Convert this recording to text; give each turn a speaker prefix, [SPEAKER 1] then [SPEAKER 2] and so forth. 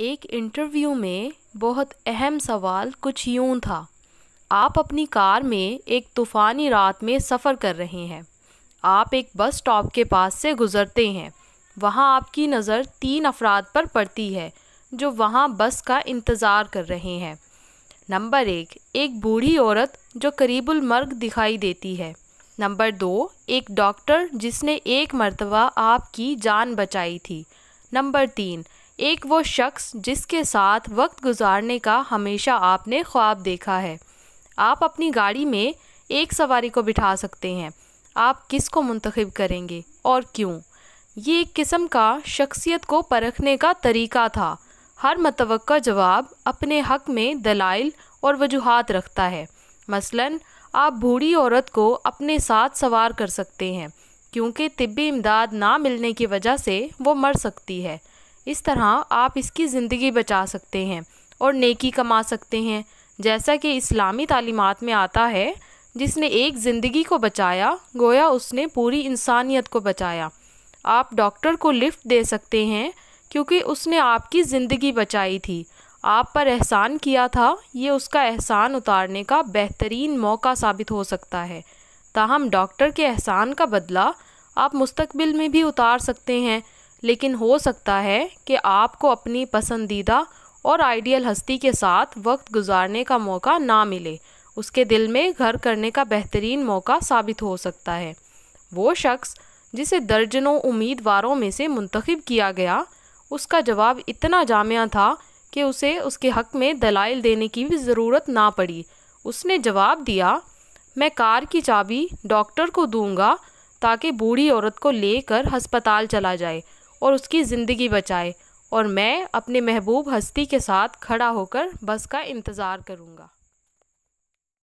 [SPEAKER 1] एक इंटरव्यू में बहुत अहम सवाल कुछ यूँ था आप अपनी कार में एक तूफ़ानी रात में सफ़र कर रहे हैं आप एक बस स्टॉप के पास से गुज़रते हैं वहाँ आपकी नज़र तीन अफराद पर पड़ती है जो वहाँ बस का इंतज़ार कर रहे हैं नंबर एक एक बूढ़ी औरत जो करीबुल मर्ग दिखाई देती है नंबर दो एक डॉक्टर जिसने एक मरतबा आपकी जान बचाई थी नंबर तीन एक वो शख्स जिसके साथ वक्त गुजारने का हमेशा आपने ख्वाब देखा है आप अपनी गाड़ी में एक सवारी को बिठा सकते हैं आप किस को मुंतखब करेंगे और क्यों ये एक किस्म का शख्सियत को परखने का तरीका था हर मतव जवाब अपने हक में दलाइल और वजूहत रखता है मसलन आप बूढ़ी औरत को अपने साथ सवार कर सकते हैं क्योंकि तिब्बी इमदाद ना मिलने की वजह से वो मर सकती है इस तरह आप इसकी ज़िंदगी बचा सकते हैं और नेकी कमा सकते हैं जैसा कि इस्लामी तालीमत में आता है जिसने एक ज़िंदगी को बचाया गोया उसने पूरी इंसानियत को बचाया आप डॉक्टर को लिफ्ट दे सकते हैं क्योंकि उसने आपकी ज़िंदगी बचाई थी आप पर एहसान किया था ये उसका एहसान उतारने का बेहतरीन मौका साबित हो सकता है ताहम डॉक्टर के एहसान का बदला आप मुस्तबिल में भी उतार सकते हैं लेकिन हो सकता है कि आपको अपनी पसंदीदा और आइडियल हस्ती के साथ वक्त गुजारने का मौका ना मिले उसके दिल में घर करने का बेहतरीन मौका साबित हो सकता है वो शख्स जिसे दर्जनों उम्मीदवारों में से मुंतखब किया गया उसका जवाब इतना जामिया था कि उसे उसके हक में दलाइल देने की भी ज़रूरत ना पड़ी उसने जवाब दिया मैं कार की चाबी डॉक्टर को दूंगा ताकि बूढ़ी औरत को लेकर अस्पताल चला जाए और उसकी ज़िंदगी बचाए और मैं अपने महबूब हस्ती के साथ खड़ा होकर बस का इंतज़ार करूँगा